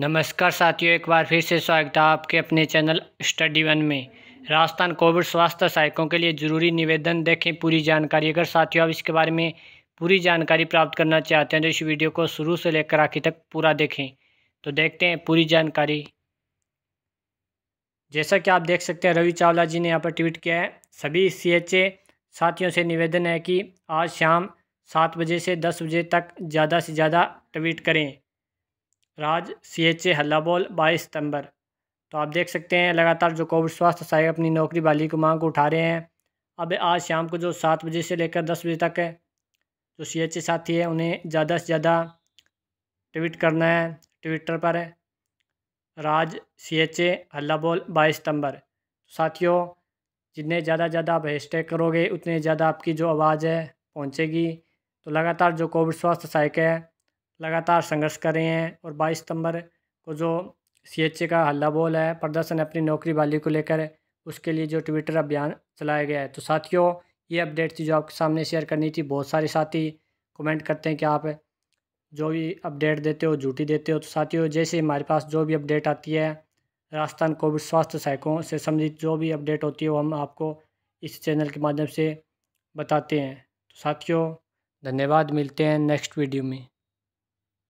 नमस्कार साथियों एक बार फिर से स्वागत है आपके अपने चैनल स्टडी वन में राजस्थान कोविड स्वास्थ्य सहायकों के लिए ज़रूरी निवेदन देखें पूरी जानकारी अगर साथियों आप इसके बारे में पूरी जानकारी प्राप्त करना चाहते हैं तो इस वीडियो को शुरू से लेकर आखिर तक पूरा देखें तो देखते हैं पूरी जानकारी जैसा कि आप देख सकते हैं रवि चावला जी ने यहाँ पर ट्वीट किया है सभी सी साथियों से निवेदन है कि आज शाम सात बजे से दस बजे तक ज़्यादा से ज़्यादा ट्वीट करें राज सी एच ए हल्लाबोल बाईस सितंबर तो आप देख सकते हैं लगातार जो कोविड स्वास्थ्य सहायक अपनी नौकरी बाली की मांग को उठा रहे हैं अब आज शाम को जो सात बजे से लेकर दस बजे तक है जो सी एच ए साथी है उन्हें ज़्यादा से ज़्यादा ट्वीट करना है ट्विटर पर है राज सी एच ए हल्लाबोल बाईस सितंबर साथियों जितने ज़्यादा ज़्यादा आप हैशटैग करोगे उतने ज़्यादा आपकी जो आवाज़ है पहुँचेगी तो लगातार जो कोविड स्वास्थ्य सहायक है लगातार संघर्ष कर रहे हैं और बाईस सितंबर को जो सी एच ए का हल्ला बोल है प्रदर्शन अपनी नौकरी बहाली को लेकर उसके लिए जो ट्विटर अभियान चलाया गया है तो साथियों ये अपडेट थी जो आपके सामने शेयर करनी थी बहुत सारे साथी कमेंट करते हैं कि आप जो भी अपडेट देते हो झूठी देते हो तो साथियों जैसे हमारे पास जो भी अपडेट आती है राजस्थान कोविड स्वास्थ्य सहायकों से संबंधित जो भी अपडेट होती है वो हम आपको इस चैनल के माध्यम से बताते हैं तो साथियों धन्यवाद मिलते हैं नेक्स्ट वीडियो में